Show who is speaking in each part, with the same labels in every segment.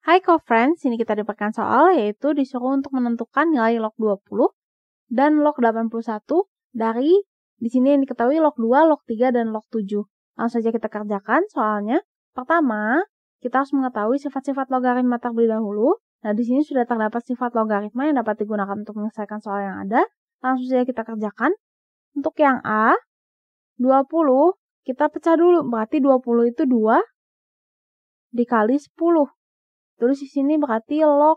Speaker 1: Hai co-friends, sini kita dapatkan soal yaitu disuruh untuk menentukan nilai log 20 dan log 81 dari di sini yang diketahui log 2, log 3, dan log 7. Langsung saja kita kerjakan soalnya. Pertama, kita harus mengetahui sifat-sifat logaritma terlebih dahulu. Nah, di sini sudah terdapat sifat logaritma yang dapat digunakan untuk menyelesaikan soal yang ada. Langsung saja kita kerjakan. Untuk yang A, 20 kita pecah dulu. Berarti 20 itu 2 dikali 10. Terus di sini berarti log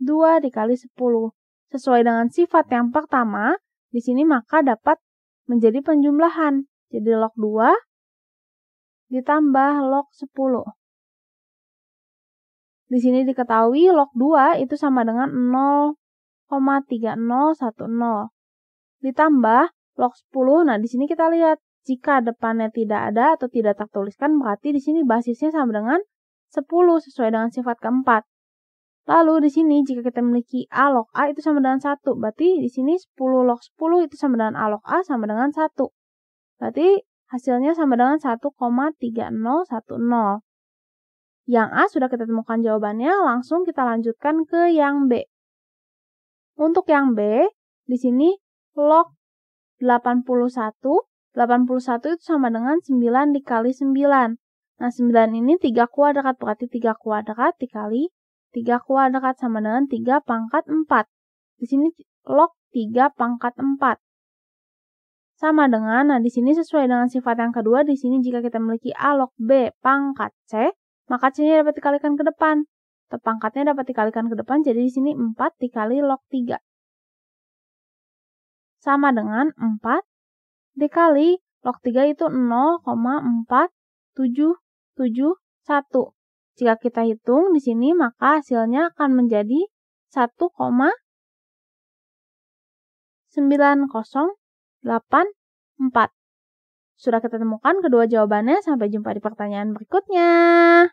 Speaker 1: 2 dikali 10. Sesuai dengan sifat yang pertama, di sini maka dapat menjadi penjumlahan. Jadi log 2 ditambah log 10. Di sini diketahui log 2 itu sama dengan 0,3010. Ditambah log 10. Nah, di sini kita lihat jika depannya tidak ada atau tidak tertuliskan berarti di sini basisnya sama dengan 10 sesuai dengan sifat keempat. Lalu di sini jika kita memiliki A log A itu sama dengan 1. Berarti di sini 10 log 10 itu sama dengan A log A sama dengan 1. Berarti hasilnya sama dengan 1,3010. Yang A sudah kita temukan jawabannya, langsung kita lanjutkan ke yang B. Untuk yang B, di sini log 81. 81 itu sama dengan 9 dikali 9. Nah, 9 ini 3 kuadrat, berarti 3 kuadrat dikali 3 kuadrat sama dengan 3 pangkat 4. Di sini log 3 pangkat 4. Sama dengan, nah di sini sesuai dengan sifat yang kedua, di sini jika kita memiliki A log B pangkat C, maka C-nya dapat dikalikan ke depan. Atau pangkatnya dapat dikalikan ke depan, jadi di sini 4 dikali log 3. Sama dengan 4 dikali log 3 itu 0,4 7, 7, 1. Jika kita hitung di sini, maka hasilnya akan menjadi 1,9084. Sudah kita temukan kedua jawabannya. Sampai jumpa di pertanyaan berikutnya.